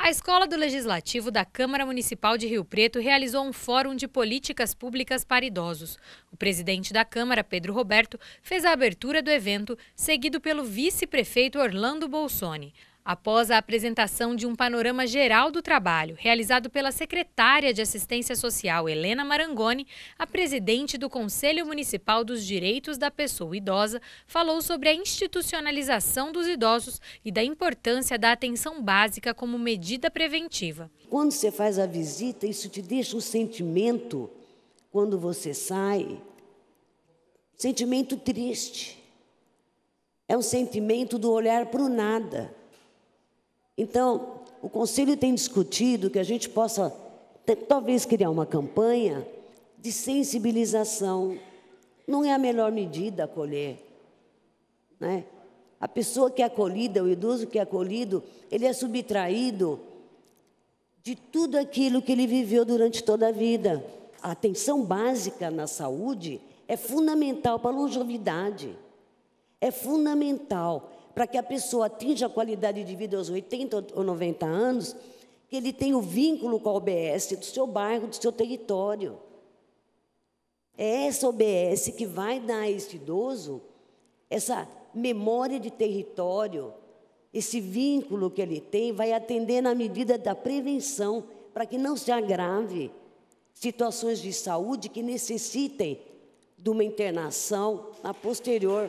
A Escola do Legislativo da Câmara Municipal de Rio Preto realizou um fórum de políticas públicas para idosos. O presidente da Câmara, Pedro Roberto, fez a abertura do evento, seguido pelo vice-prefeito Orlando Bolsoni. Após a apresentação de um panorama geral do trabalho, realizado pela secretária de Assistência Social, Helena Marangoni, a presidente do Conselho Municipal dos Direitos da Pessoa Idosa falou sobre a institucionalização dos idosos e da importância da atenção básica como medida preventiva. Quando você faz a visita, isso te deixa um sentimento, quando você sai, sentimento triste. É um sentimento do olhar para o nada. Então, o Conselho tem discutido que a gente possa, talvez, criar uma campanha de sensibilização. Não é a melhor medida acolher. Né? A pessoa que é acolhida, o idoso que é acolhido, ele é subtraído de tudo aquilo que ele viveu durante toda a vida. A atenção básica na saúde é fundamental para a longevidade. É fundamental para que a pessoa atinja a qualidade de vida aos 80 ou 90 anos, que ele tenha o um vínculo com a OBS do seu bairro, do seu território. É essa OBS que vai dar a esse idoso essa memória de território, esse vínculo que ele tem, vai atender na medida da prevenção, para que não se agrave situações de saúde que necessitem de uma internação a posterior.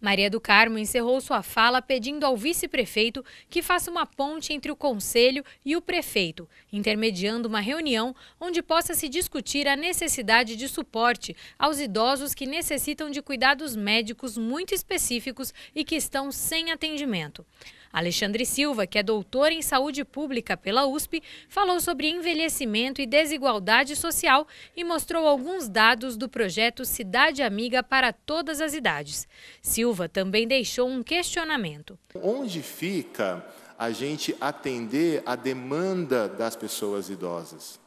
Maria do Carmo encerrou sua fala pedindo ao vice-prefeito que faça uma ponte entre o conselho e o prefeito, intermediando uma reunião onde possa se discutir a necessidade de suporte aos idosos que necessitam de cuidados médicos muito específicos e que estão sem atendimento. Alexandre Silva, que é doutor em saúde pública pela USP, falou sobre envelhecimento e desigualdade social e mostrou alguns dados do projeto Cidade Amiga para todas as idades. Silva Silva também deixou um questionamento. Onde fica a gente atender a demanda das pessoas idosas?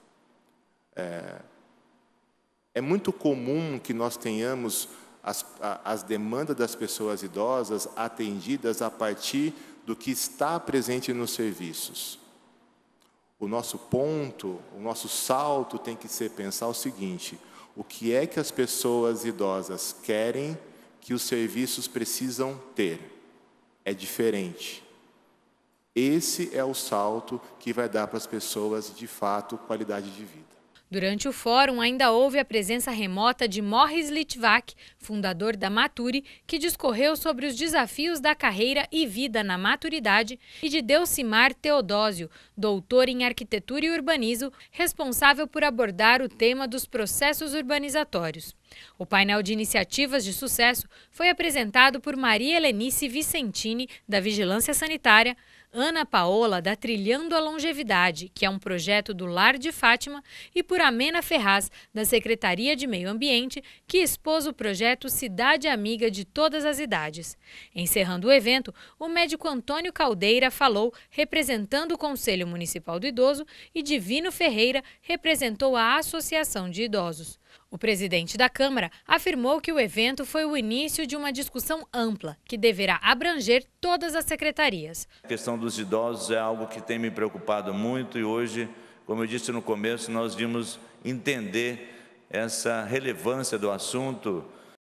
É, é muito comum que nós tenhamos as, as demandas das pessoas idosas atendidas a partir do que está presente nos serviços. O nosso ponto, o nosso salto tem que ser pensar o seguinte: o que é que as pessoas idosas querem que os serviços precisam ter. É diferente. Esse é o salto que vai dar para as pessoas, de fato, qualidade de vida. Durante o fórum, ainda houve a presença remota de Morris Litvak, fundador da Maturi, que discorreu sobre os desafios da carreira e vida na maturidade, e de Delcimar Teodósio, doutor em arquitetura e urbanismo, responsável por abordar o tema dos processos urbanizatórios. O painel de iniciativas de sucesso foi apresentado por Maria Helenice Vicentini, da Vigilância Sanitária, Ana Paola da Trilhando a Longevidade, que é um projeto do Lar de Fátima, e por Amena Ferraz, da Secretaria de Meio Ambiente, que expôs o projeto Cidade Amiga de Todas as Idades. Encerrando o evento, o médico Antônio Caldeira falou, representando o Conselho Municipal do Idoso, e Divino Ferreira representou a Associação de Idosos. O presidente da Câmara afirmou que o evento foi o início de uma discussão ampla, que deverá abranger todas as secretarias. A questão dos idosos é algo que tem me preocupado muito e hoje, como eu disse no começo, nós vimos entender essa relevância do assunto